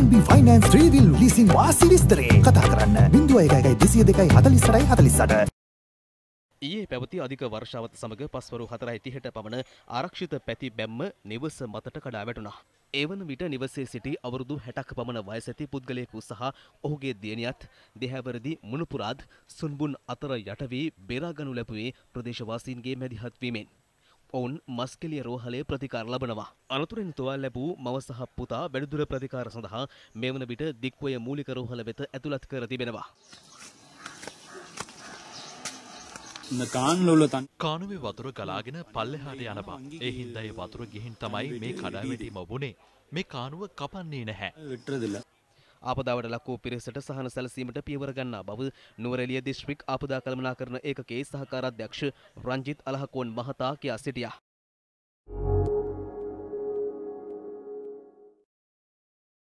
HMB finance ්‍රීවිල් ලිසින් වාසි විස්තරේ කතා කරන්න බිඳුව එකයි දෙසිය දෙකයි හතලිස්සරයි හතලිසට ඒ පැවති අධික වර්ෂාවත් සමඟ පස්වරු හතරයි තිහට පමණ ආරක්ෂිත පැති බැම්ම නිවස මතට කඩා වැටුණා. එවන විට නිවසේ සිටි අවුරුදු හැටක් පමණ වයස ඇති පුද්ගලයෙකු සහ ඔහුගේ දියණියත් දෙහැවරදි මුණුපුරාත් සුන්බුන් අතර යට වී බේරා ගනු ලැබුවේ ප්‍රදේශවාසීන්ගේ මැදිහත් වීමෙන්. ඔවුන් මස්කෙලිය රෝහලේ ප්‍රතිකාර ලබනවා. අනතුරෙන් තුවාල ලැබූ මව සහ පුතා වැඩිදුර ප්‍රතිකාර සඳහා මේ වන විට දික්වය මූලික රෝහල වෙත ඇතුළත් කර තිබෙනවා. කානුවේ වතුර ගලාගෙන පල්ලෙහාට යනවා. ඒ හින්දා ඒ වතුර ගිහින් තමයි මේ කඩාවැටීම වුණේ. මේ කානුව කපන්නේ නැහැ. ආපදාවට ලක් වූ පිරිසට සහන සැලසීමට පියවර ගන්නා බව නුවරඑළිය දිස්ත්‍රික් ආපදා කළමනාකරණ ඒකකයේ සහකාර අධ්‍යක්ෂ රංජිත් අලහකෝන් මහතා කියා සිටියා.